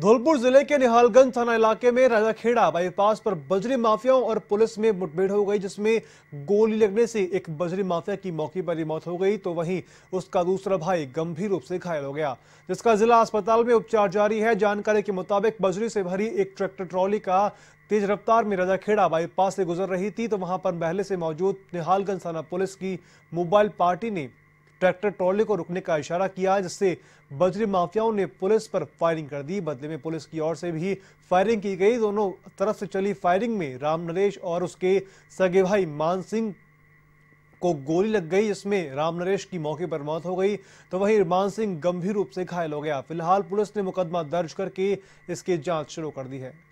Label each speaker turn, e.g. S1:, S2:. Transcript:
S1: धौलपुर जिले के निहालगंज थाना इलाके में राजाखेड़ा बाईपास पर बजरी माफियाओं और पुलिस में मुठभेड़ हो गई जिसमें गोली लगने से एक बजरी माफिया की मौके पर ही मौत हो गई तो वहीं उसका दूसरा भाई गंभीर रूप से घायल हो गया जिसका जिला अस्पताल में उपचार जारी है जानकारी के मुताबिक बजरी से भरी एक ट्रैक्टर ट्रॉली का तेज रफ्तार में राजाखेड़ा बाईपास से गुजर रही थी तो वहां पर महले से मौजूद निहालगंज थाना पुलिस की मोबाइल पार्टी ने ट्रैक्टर ट्रॉली को रुकने का इशारा किया जिससे बजरी माफियाओं ने पुलिस पर फायरिंग कर दी बदले में पुलिस की ओर से भी फायरिंग की गई दोनों तरफ से चली फायरिंग में राम नरेश और उसके सगे भाई मान सिंह को गोली लग गई जिसमें राम नरेश की मौके पर मौत हो गई तो वहीं मान सिंह गंभीर रूप से घायल हो गया फिलहाल पुलिस ने मुकदमा दर्ज करके इसकी जांच शुरू कर दी है